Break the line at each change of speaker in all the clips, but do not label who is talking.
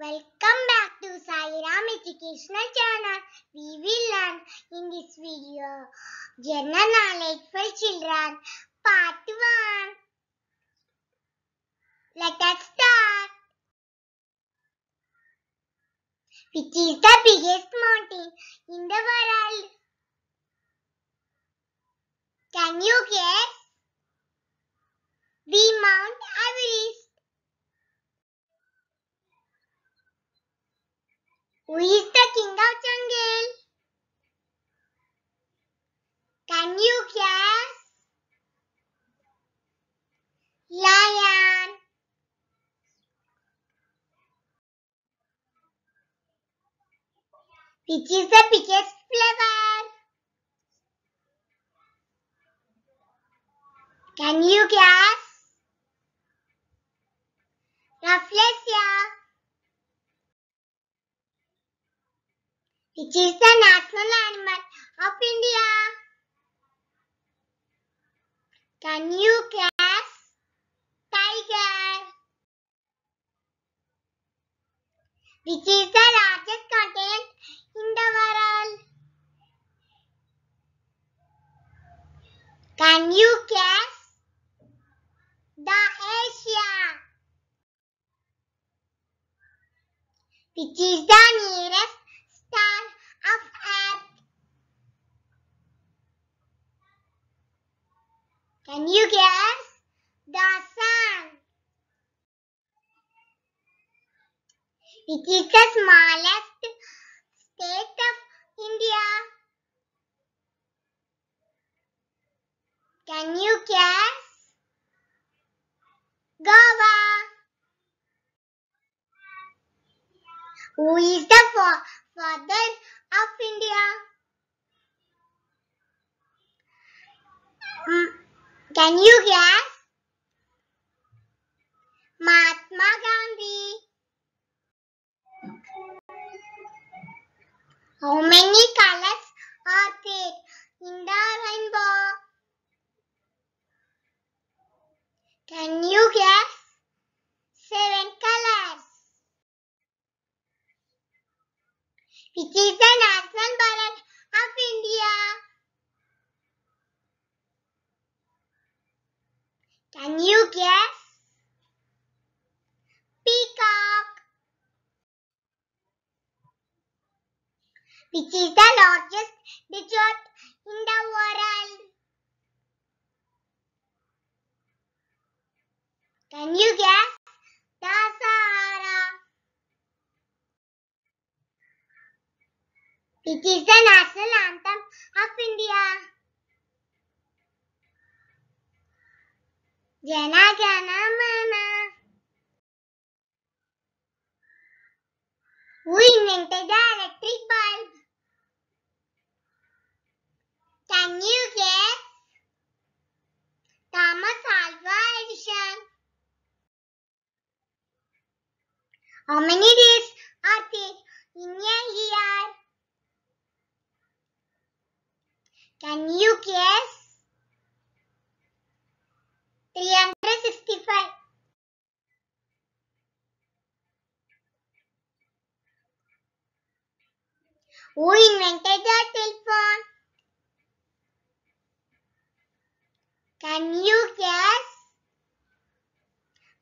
Welcome back to Sairam Educational Channel. We will learn in this video General Knowledge for Children Part 1. Let us start. Which is the biggest mountain in the world? Can you guess? Who is the king of jungle? Can you guess? Lion. Which is the biggest flower? Can you guess? Rafflesia. It is the national animal of India. Can you guess? Tiger. Which is the largest continent in the world? Can you guess? The Asia. Which is the Can you guess? The sun. It is the smallest state of India. Can you guess? Goa. Who is the father of India? Mm. Can you guess? Mahatma Gandhi. How many colors are there in the rainbow? Can you guess? Seven colors. Which is the which is the largest resort in the world. Can you guess? The Sahara. Which is the national anthem of India. Jana Gana Mana. Who invented the electric bulb? Can you guess? Thomas Alva Edison. How many days are there in a year? Can you guess? 365. Who invented the telephone? Can you guess?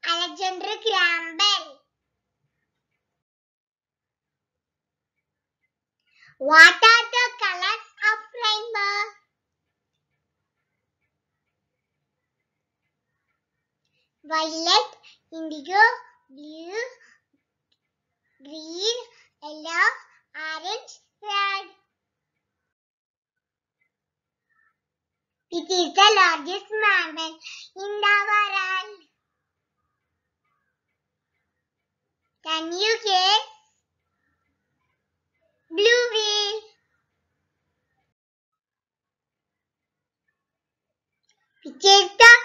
Alexander Graham Bell. What are the colors of rainbow? Violet, indigo, blue, green, yellow, orange, red. It is the largest mammal in the world. Can you guess? Blue whale. Which is the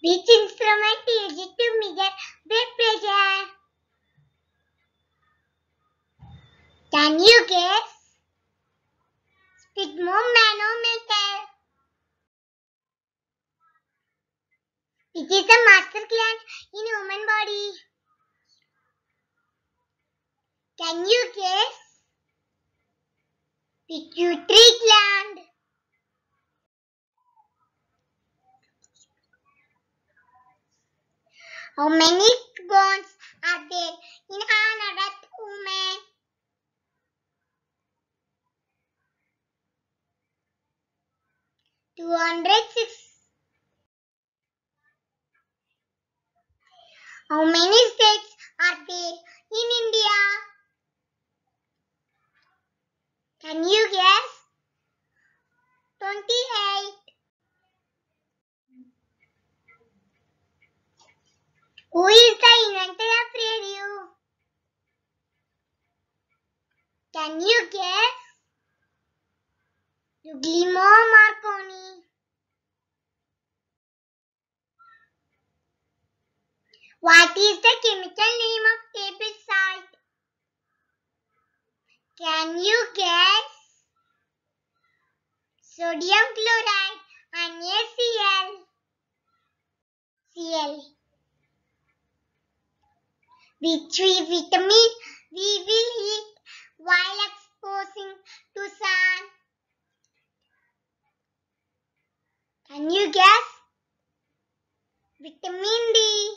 Which instrument is used to measure blood pressure? Can you guess? Sphygmomanometer. Oh, Which is the master gland in human body? Can you guess? Pituitary gland. How many bones are there in an adult woman? Two hundred six. How many states are there in India? Can you guess? Can't I afraid you? Can you guess? Guglielmo Marconi. What is the chemical name of table salt? Can you guess? Sodium chloride and ACL. CL. B3 vitamin we will eat while exposing to sun. Can you guess? Vitamin D.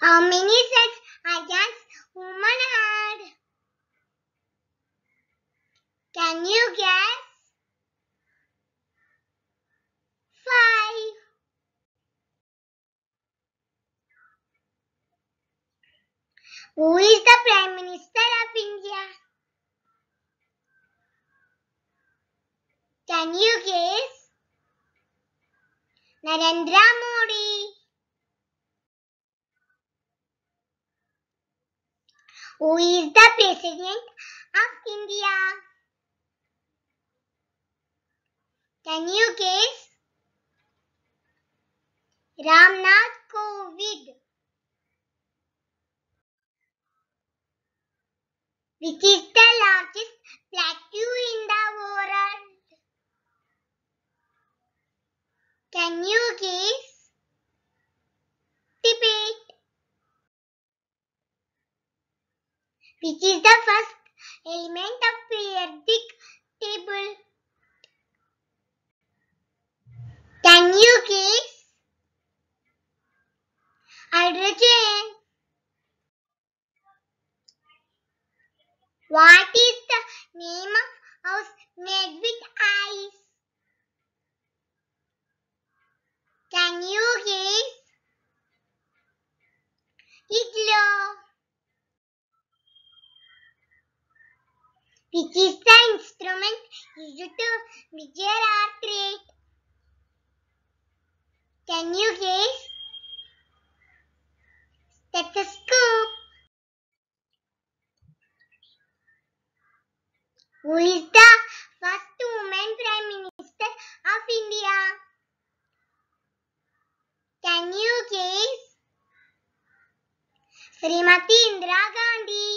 How many sets Who is the Prime Minister of India? Can you guess? Narendra Modi. Who is the President of India? Can you guess? Ramnath Kovind. Which is the largest plateau in the world? Can you guess? Tibet. Which is the first element of periodic table? Can you guess? Hydrogen. What is the name of house made with ice? Can you guess? Igloo. Which is the instrument used to measure our rate? Can you guess? Stethoscope. Who is the first woman Prime Minister of India? Can you guess? Srimati Indira Gandhi.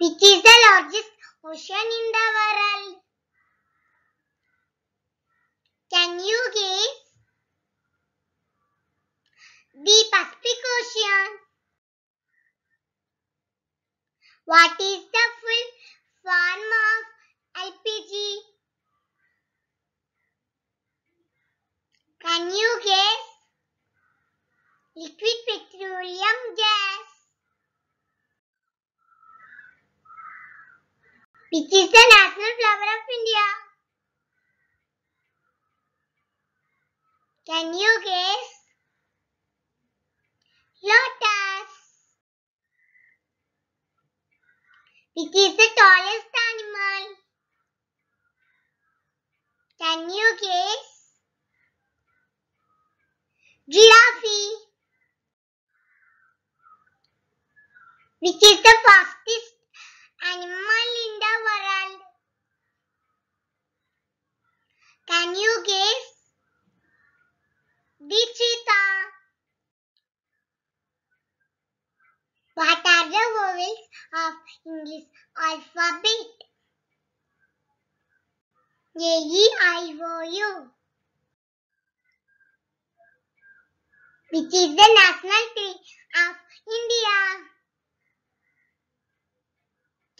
Which is the largest ocean in the world? Can you guess? What is the full form of LPG? Can you guess? Liquid petroleum gas. Which is the national flower of India? Can you guess? Lotus. Which is the tallest animal? Can you guess? Giraffe. Which is the fastest animal in the world? Can you guess? The cheetah. What are the vowels of English alphabet? A, E, I, O, U. Which is the national tree of India?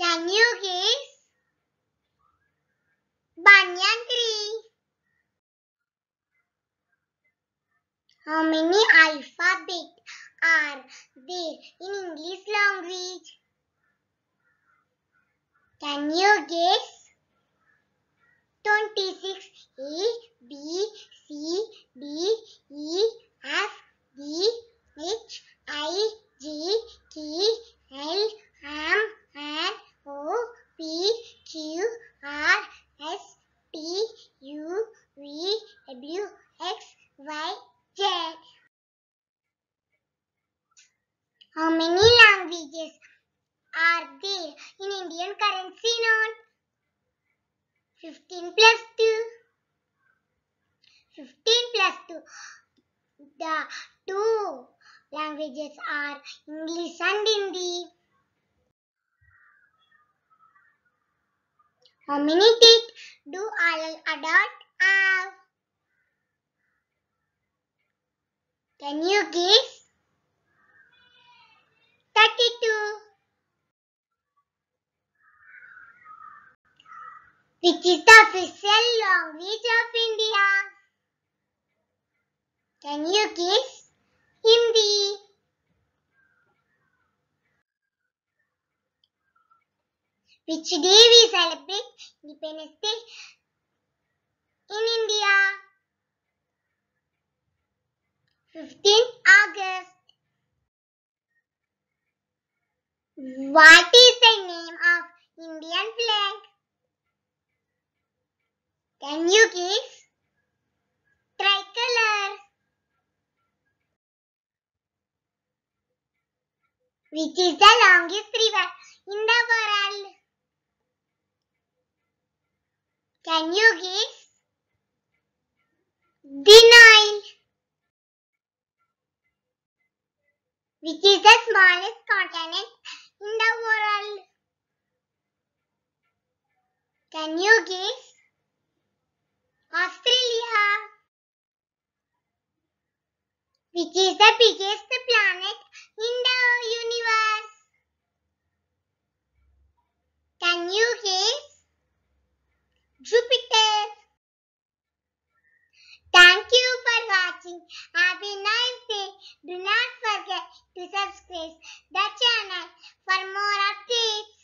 Can you guess? Banyan tree. How many alphabets? are there in English language? Can you guess? 15 plus 2. 15 plus 2. The two languages are English and Hindi. How many teeth do all adults have? Can you guess? which is the official language of India. Can you guess? Hindi? Which day we celebrate Independence Day in India? 15 August. What is the name of Indian flag? Can you guess? Tricolor. Which is the longest river in the world? Can you guess? The Nile. Which is the smallest continent in the world? Can you guess? Australia, which is the biggest planet in the universe. Can you guess? Jupiter. Thank you for watching. Have a nice day. Do not forget to subscribe the channel for more updates.